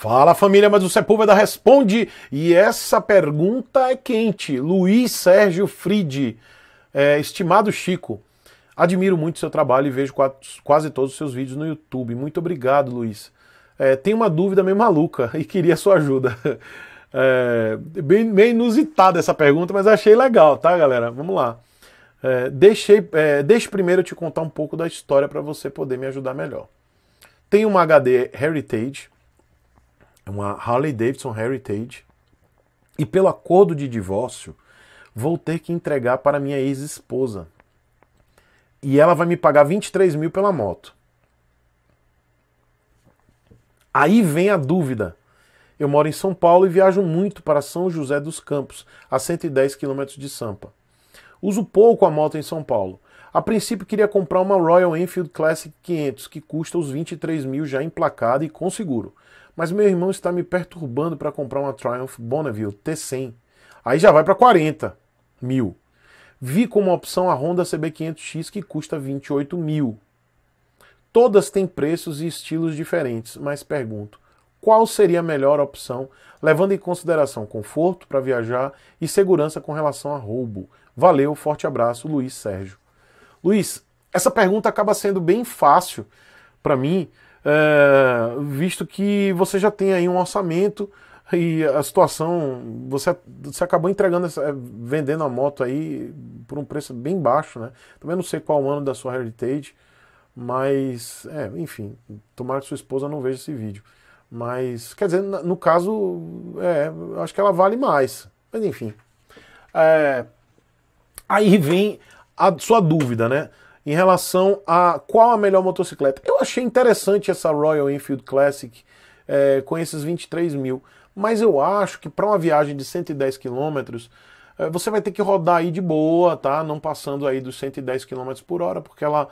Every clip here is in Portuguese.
Fala família, mas o Sepúlveda é responde. E essa pergunta é quente. Luiz Sérgio Fride. É, estimado Chico, admiro muito seu trabalho e vejo quase todos os seus vídeos no YouTube. Muito obrigado, Luiz. É, tem uma dúvida meio maluca e queria sua ajuda. É, bem, inusitada essa pergunta, mas achei legal, tá, galera? Vamos lá. É, deixei, é, deixe primeiro eu te contar um pouco da história para você poder me ajudar melhor. Tenho uma HD Heritage é uma Harley Davidson Heritage, e pelo acordo de divórcio, vou ter que entregar para minha ex-esposa. E ela vai me pagar 23 mil pela moto. Aí vem a dúvida. Eu moro em São Paulo e viajo muito para São José dos Campos, a 110 quilômetros de Sampa. Uso pouco a moto em São Paulo. A princípio queria comprar uma Royal Enfield Classic 500, que custa os 23 mil já emplacada e com seguro. Mas meu irmão está me perturbando para comprar uma Triumph Bonneville T100. Aí já vai para 40 mil. Vi como opção a Honda CB500X que custa 28 mil. Todas têm preços e estilos diferentes, mas pergunto, qual seria a melhor opção, levando em consideração conforto para viajar e segurança com relação a roubo? Valeu, forte abraço, Luiz Sérgio. Luiz, essa pergunta acaba sendo bem fácil para mim, é, visto que você já tem aí um orçamento e a situação, você, você acabou entregando, essa, é, vendendo a moto aí por um preço bem baixo, né? Também não sei qual ano da sua Heritage, mas, é, enfim, tomara que sua esposa não veja esse vídeo. Mas, quer dizer, no caso, é, acho que ela vale mais. Mas, enfim. É, aí vem a sua dúvida, né? em relação a qual a melhor motocicleta. Eu achei interessante essa Royal Enfield Classic é, com esses 23 mil, mas eu acho que para uma viagem de 110 quilômetros é, você vai ter que rodar aí de boa, tá? Não passando aí dos 110 km por hora, porque ela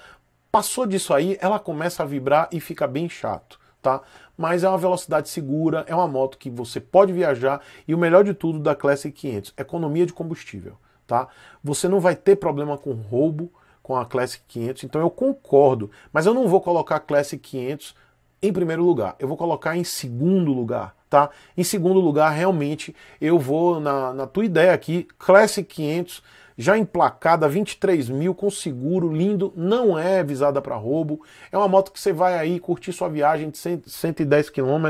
passou disso aí, ela começa a vibrar e fica bem chato, tá? Mas é uma velocidade segura, é uma moto que você pode viajar e o melhor de tudo da Classic 500, economia de combustível, tá? Você não vai ter problema com roubo, com a Classic 500, então eu concordo, mas eu não vou colocar a Classic 500 em primeiro lugar, eu vou colocar em segundo lugar, tá? Em segundo lugar, realmente, eu vou na, na tua ideia aqui, Classic 500 já emplacada, 23 mil, com seguro, lindo, não é visada para roubo. É uma moto que você vai aí curtir sua viagem de 110 km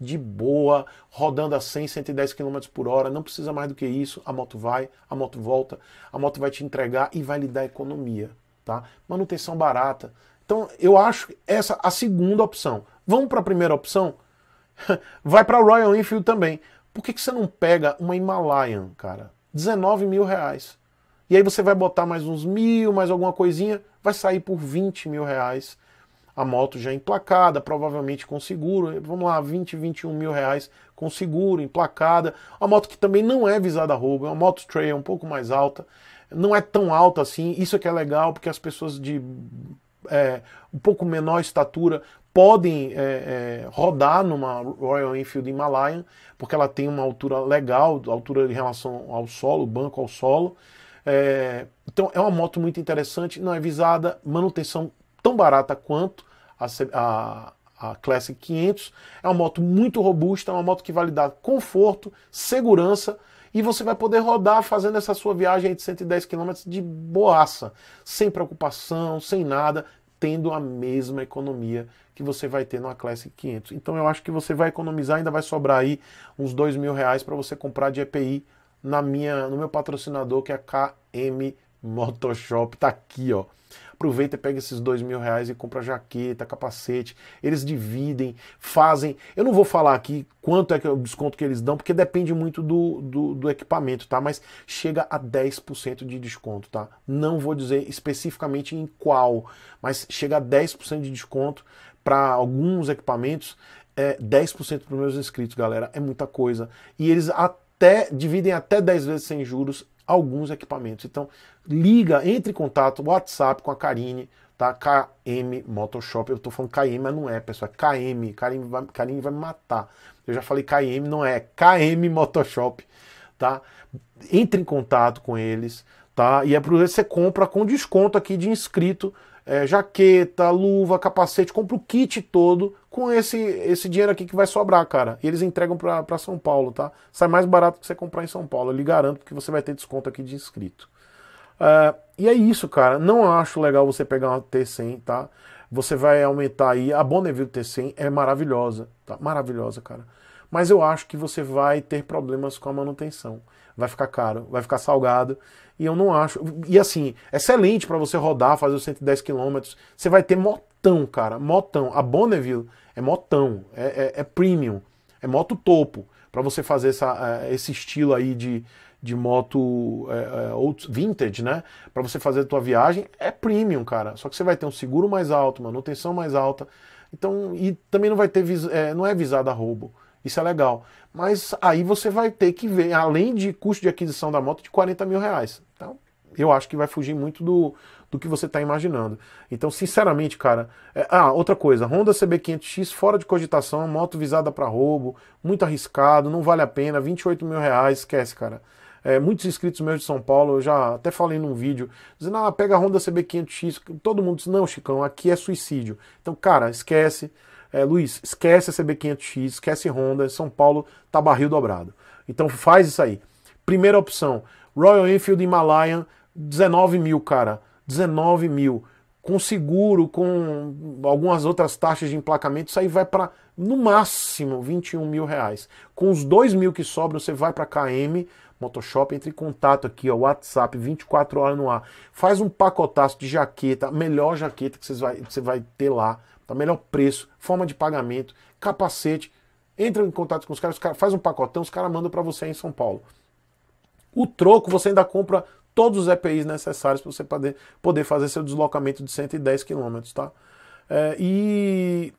de boa, rodando a 100, 110 km por hora, não precisa mais do que isso. A moto vai, a moto volta, a moto vai te entregar e vai lhe dar economia, tá? Manutenção barata. Então eu acho essa a segunda opção. Vamos para a primeira opção? vai para Royal Enfield também. Por que, que você não pega uma Himalayan, cara? 19 mil reais. E aí você vai botar mais uns mil, mais alguma coisinha, vai sair por 20 mil reais. A moto já emplacada, provavelmente com seguro. Vamos lá, 20, 21 mil reais com seguro, emplacada. Uma moto que também não é visada a roubo, é uma moto trail um pouco mais alta. Não é tão alta assim, isso é que é legal, porque as pessoas de é, um pouco menor estatura podem é, é, rodar numa Royal Enfield Himalayan, porque ela tem uma altura legal, altura em relação ao solo, banco ao solo. É, então é uma moto muito interessante, não é visada, manutenção tão barata quanto a, a, a Classic 500. É uma moto muito robusta, é uma moto que vai lhe dar conforto, segurança e você vai poder rodar fazendo essa sua viagem de 110 km de boaça, sem preocupação, sem nada, tendo a mesma economia que você vai ter numa Classic 500. Então eu acho que você vai economizar, ainda vai sobrar aí uns dois mil reais para você comprar de EPI na minha, no meu patrocinador que é a KM Motoshop, tá aqui, ó. Aproveita e pega esses dois mil reais e compra jaqueta, capacete. Eles dividem, fazem. Eu não vou falar aqui quanto é, é o desconto que eles dão, porque depende muito do, do, do equipamento, tá? Mas chega a 10% de desconto, tá? Não vou dizer especificamente em qual, mas chega a 10% de desconto para alguns equipamentos é, 10% para os meus inscritos, galera. É muita coisa. E eles até até dividem até 10 vezes sem juros alguns equipamentos. Então, liga, entre em contato, WhatsApp com a Karine, tá? KM Motoshop. Eu tô falando KM, mas não é, pessoal. É KM. Karine vai, Karine vai me matar. Eu já falei KM, não é. KM Motoshop, tá? Entre em contato com eles, tá? E é por isso você compra com desconto aqui de inscrito. É, jaqueta, luva, capacete, compra o kit todo com esse, esse dinheiro aqui que vai sobrar, cara. E eles entregam para São Paulo, tá? Sai mais barato que você comprar em São Paulo. Eu lhe garanto que você vai ter desconto aqui de inscrito. Uh, e é isso, cara. Não acho legal você pegar uma T100, tá? Você vai aumentar aí. A Bonneville T100 é maravilhosa, tá? Maravilhosa, cara. Mas eu acho que você vai ter problemas com a manutenção. Vai ficar caro, vai ficar salgado. E eu não acho. E assim, é excelente para você rodar, fazer os 110 km. Você vai ter motor motão, cara, motão. A Bonneville é motão, é, é, é premium, é moto topo. Para você fazer essa, é, esse estilo aí de, de moto é, é vintage, né? Para você fazer a tua viagem, é premium, cara. Só que você vai ter um seguro mais alto, manutenção mais alta. Então, e também não vai ter, é, não é visado a roubo. Isso é legal. Mas aí você vai ter que ver, além de custo de aquisição da moto de 40 mil reais eu acho que vai fugir muito do, do que você está imaginando. Então, sinceramente, cara. É... ah, outra coisa, Honda CB500X fora de cogitação, moto visada para roubo, muito arriscado, não vale a pena, 28 mil reais, esquece, cara. É, muitos inscritos meus de São Paulo, eu já até falei num vídeo, dizendo, ah, pega a Honda CB500X, todo mundo diz, não, Chicão, aqui é suicídio. Então, cara, esquece, é, Luiz, esquece a CB500X, esquece Honda, São Paulo tá barril dobrado. Então faz isso aí. Primeira opção, Royal Enfield Himalayan 19 mil, cara. 19 mil. Com seguro, com algumas outras taxas de emplacamento, isso aí vai para no máximo 21 mil reais. Com os 2 mil que sobram, você vai para KM Motoshop, entre em contato aqui, ó, WhatsApp, 24 horas no ar. Faz um pacotaço de jaqueta, melhor jaqueta que você vai, você vai ter lá, tá? Melhor preço, forma de pagamento, capacete. Entra em contato com os caras, os faz um pacotão, os caras mandam para você aí em São Paulo. O troco você ainda compra todos os EPIs necessários para você poder, poder fazer seu deslocamento de 110 km, tá? É, e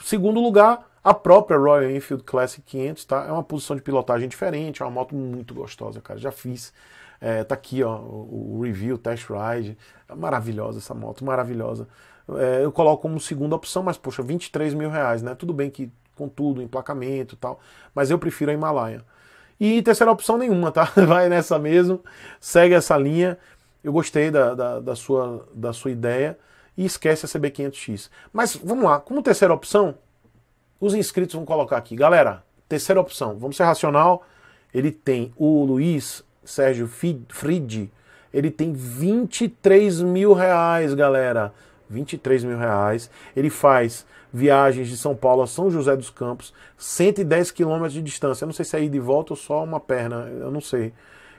segundo lugar, a própria Royal Enfield Classic 500, tá? É uma posição de pilotagem diferente, é uma moto muito gostosa, cara. Já fiz. É, tá aqui, ó, o, review, o test ride. É maravilhosa essa moto, maravilhosa. É, eu coloco como segunda opção, mas poxa, 23 mil reais, né? Tudo bem que com tudo, emplacamento e tal, mas eu prefiro a Himalaia. E terceira opção nenhuma, tá? Vai nessa mesmo, segue essa linha. Eu gostei da, da, da sua, da sua ideia e esquece a CB500X. Mas vamos lá, como terceira opção, os inscritos vão colocar aqui. Galera, terceira opção, vamos ser racional. Ele tem o Luiz Sérgio Frid, ele tem 23 mil reais, galera. 23 mil reais. Ele faz viagens de São Paulo a São José dos Campos, 110 quilômetros de distância. Eu não sei se é ir de volta ou só uma perna, eu não sei.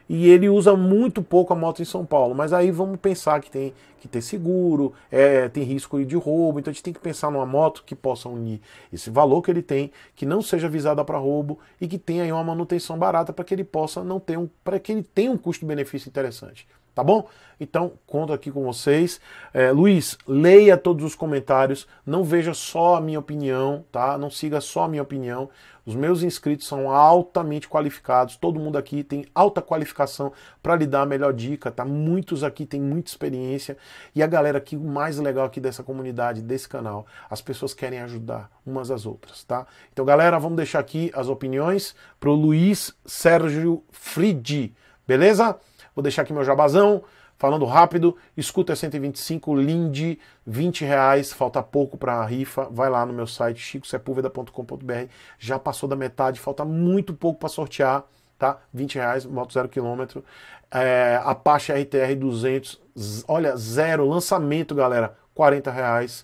E ele usa muito pouco a moto em São Paulo, mas aí vamos pensar que tem que ter seguro, é, tem risco de roubo, então a gente tem que pensar numa moto que possa unir esse valor que ele tem, que não seja visada para roubo e que tenha aí uma manutenção barata para que ele possa não ter um, para que ele tenha um custo-benefício interessante tá bom? Então, conto aqui com vocês. É, Luiz, leia todos os comentários, não veja só a minha opinião, tá? Não siga só a minha opinião. Os meus inscritos são altamente qualificados, todo mundo aqui tem alta qualificação para lhe dar a melhor dica, tá? Muitos aqui têm muita experiência e a galera aqui, o mais legal aqui dessa comunidade, desse canal, as pessoas querem ajudar umas às outras, tá? Então, galera, vamos deixar aqui as opiniões pro Luiz Sérgio Fridi. Beleza? Vou deixar aqui meu jabazão. Falando rápido, escuta 125 Lindy, 20 reais, falta pouco para a rifa. Vai lá no meu site chicosepulveda.com.br. Já passou da metade, falta muito pouco para sortear, tá? 20 reais, moto zero quilômetro. É, Apache RTR 200, olha, zero, lançamento, galera, 40 reais.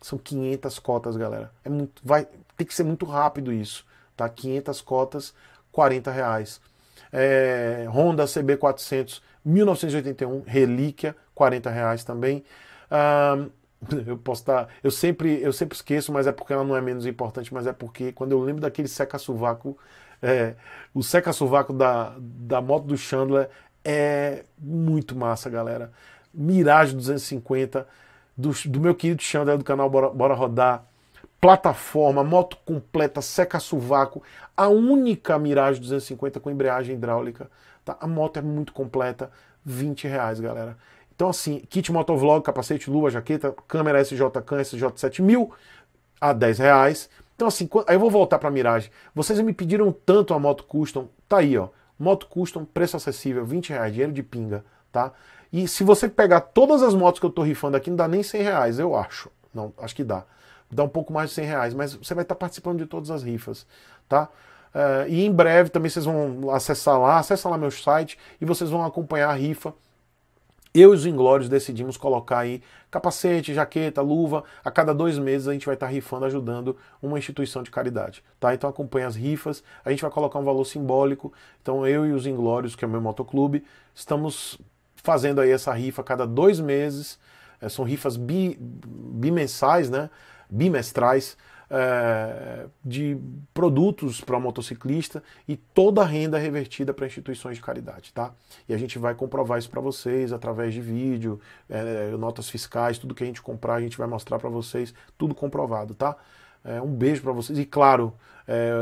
São 500 cotas, galera. É muito, vai, tem que ser muito rápido isso, tá? 500 cotas, 40 reais. É, Honda CB400 1981, relíquia, 40 reais também. Um, eu posso estar. Tá, eu, sempre, eu sempre esqueço, mas é porque ela não é menos importante, mas é porque quando eu lembro daquele seca-sovaco, é, o seca-sovaco da, da moto do Chandler é muito massa, galera. Mirage 250, do, do meu querido Chandler do canal Bora, Bora Rodar plataforma, moto completa, seca sovaco, a única Mirage 250 com embreagem hidráulica. Tá? A moto é muito completa, 20 reais, galera. Então, assim, kit motovlog, capacete, luva, jaqueta, câmera SJCAM, SJ7000 a 10 reais. Então, assim, aí eu vou voltar para Mirage. Vocês me pediram tanto a moto custom, tá aí, ó. Moto custom, preço acessível, 20 reais, dinheiro de pinga, tá? E se você pegar todas as motos que eu tô rifando aqui, não dá nem 100 reais, eu acho. Não, acho que dá dá um pouco mais de 100 reais, mas você vai estar participando de todas as rifas, tá? Uh, e em breve também vocês vão acessar lá, acessa lá meu site e vocês vão acompanhar a rifa. Eu e os Inglórios decidimos colocar aí capacete, jaqueta, luva. A cada dois meses a gente vai estar tá rifando, ajudando uma instituição de caridade. Tá? Então acompanha as rifas, a gente vai colocar um valor simbólico. Então eu e os Inglórios, que é o meu motoclube, estamos fazendo aí essa rifa a cada dois meses. É, são rifas bi, bimensais, né? bimestrais é, de produtos para motociclista e toda a renda é revertida para instituições de caridade, tá? E a gente vai comprovar isso para vocês através de vídeo, é, notas fiscais, tudo que a gente comprar a gente vai mostrar para vocês, tudo comprovado, tá? É, um beijo para vocês e claro,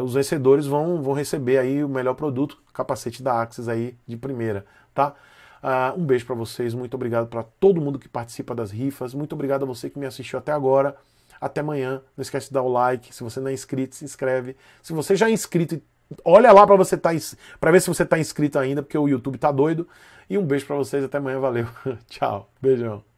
os vencedores vão, vão receber aí o melhor produto, capacete da Axis aí de primeira, tá? Uh, um beijo para vocês, muito obrigado para todo mundo que participa das rifas, muito obrigado a você que me assistiu até agora. Até amanhã. Não esquece de dar o like. Se você não é inscrito, se inscreve. Se você já é inscrito, olha lá para você tá, para ver se você está inscrito ainda, porque o YouTube tá doido. E um beijo para vocês. Até amanhã. Valeu. Tchau. Beijão.